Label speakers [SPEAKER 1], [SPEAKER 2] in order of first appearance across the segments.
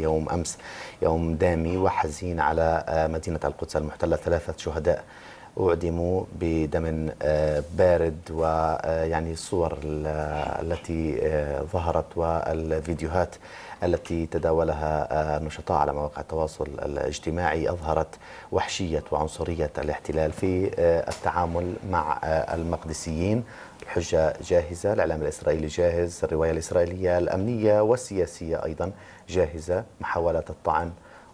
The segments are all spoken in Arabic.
[SPEAKER 1] يوم أمس يوم دامي وحزين على آه، مدينة القدس المحتلة ثلاثة شهداء أعدموا بدم آه، بارد ويعني آه، الصور آه، التي ظهرت والفيديوهات التي تداولها النشطاء على مواقع التواصل الاجتماعي أظهرت وحشية وعنصرية الاحتلال في التعامل مع المقدسيين الحجة جاهزة الإعلام الإسرائيلي جاهز الرواية الإسرائيلية الأمنية والسياسية أيضا جاهزة محاولة الطعن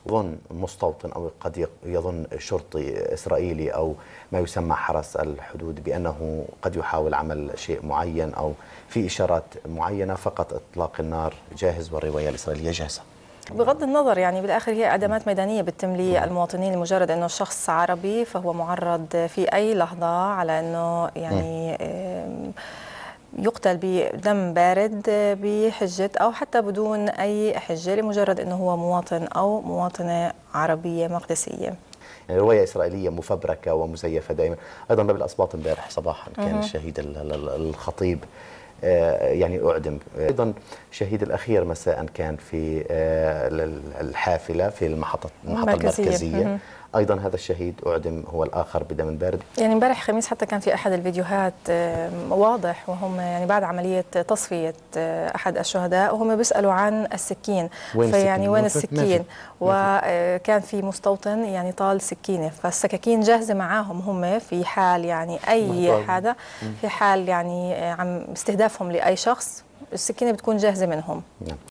[SPEAKER 1] يظن مستوطن أو قد يظن شرطي إسرائيلي أو ما يسمى حرس الحدود بأنه قد يحاول عمل شيء معين أو في إشارات معينة فقط إطلاق النار جاهز والرواية الإسرائيلية جاهزة
[SPEAKER 2] بغض النظر يعني بالاخر هي ادمات ميدانيه بتتم للمواطنين لمجرد انه شخص عربي فهو معرض في اي لحظه على انه يعني يقتل بدم بارد بحجة أو حتى بدون أي حجة لمجرد أنه هو مواطن أو مواطنة عربية مقدسية
[SPEAKER 1] يعني رواية إسرائيلية مفبركة ومزيفة دائما أيضا باب الأسباط امبارح صباحا كان الشهيد الخطيب آه، يعني أعدم أيضا الشهيد الأخير مساء كان في آه، الحافلة في المحطة, المحطة المركزية, المركزية ايضا هذا الشهيد اعدم هو الاخر بدم بارد
[SPEAKER 2] يعني امبارح خميس حتى كان في احد الفيديوهات واضح وهم يعني بعد عمليه تصفيه آه، احد الشهداء وهم بيسالوا عن السكين وين فيعني وين السكين ماشي. وكان آه، في مستوطن يعني طال سكينه فالسكاكين جاهزه معاهم هم في حال يعني اي حدا في حال يعني آه، عم استهدافهم لاي شخص السكينه بتكون جاهزه منهم
[SPEAKER 1] نعم.